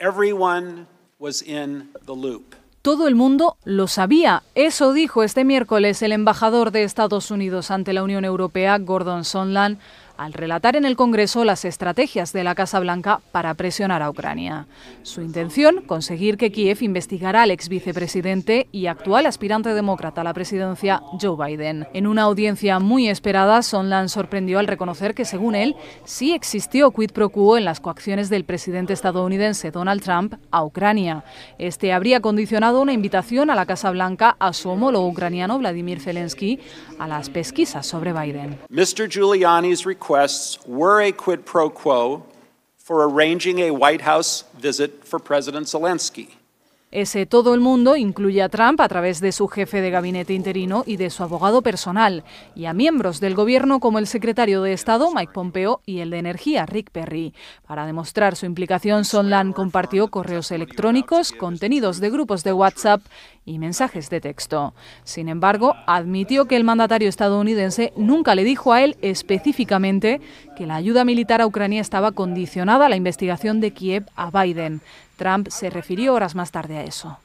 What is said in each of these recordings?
Everyone was in the loop. Todo el mundo lo sabía, eso dijo este miércoles el embajador de Estados Unidos ante la Unión Europea, Gordon Sondland, al relatar en el Congreso las estrategias de la Casa Blanca para presionar a Ucrania. Su intención, conseguir que Kiev investigara al ex vicepresidente y actual aspirante demócrata a la presidencia, Joe Biden. En una audiencia muy esperada, Sondland sorprendió al reconocer que, según él, sí existió quid pro quo en las coacciones del presidente estadounidense Donald Trump a Ucrania. Este habría condicionado una invitación a la Casa Blanca a su homólogo ucraniano Vladimir Zelensky a las pesquisas sobre Biden. Mr. Giuliani's requests were a quid pro quo for arranging a White House visit for President Zelensky. Ese todo el mundo incluye a Trump a través de su jefe de gabinete interino y de su abogado personal, y a miembros del gobierno como el secretario de Estado, Mike Pompeo, y el de Energía, Rick Perry. Para demostrar su implicación, Sondland compartió correos electrónicos, contenidos de grupos de WhatsApp y mensajes de texto. Sin embargo, admitió que el mandatario estadounidense nunca le dijo a él específicamente que la ayuda militar a Ucrania estaba condicionada a la investigación de Kiev a Biden. Trump se refirió horas más tarde a eso.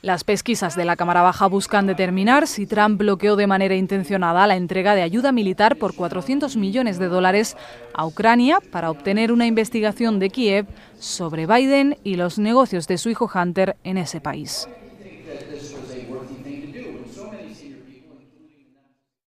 Las pesquisas de la Cámara Baja buscan determinar si Trump bloqueó de manera intencionada la entrega de ayuda militar por 400 millones de dólares a Ucrania para obtener una investigación de Kiev sobre Biden y los negocios de su hijo Hunter en ese país.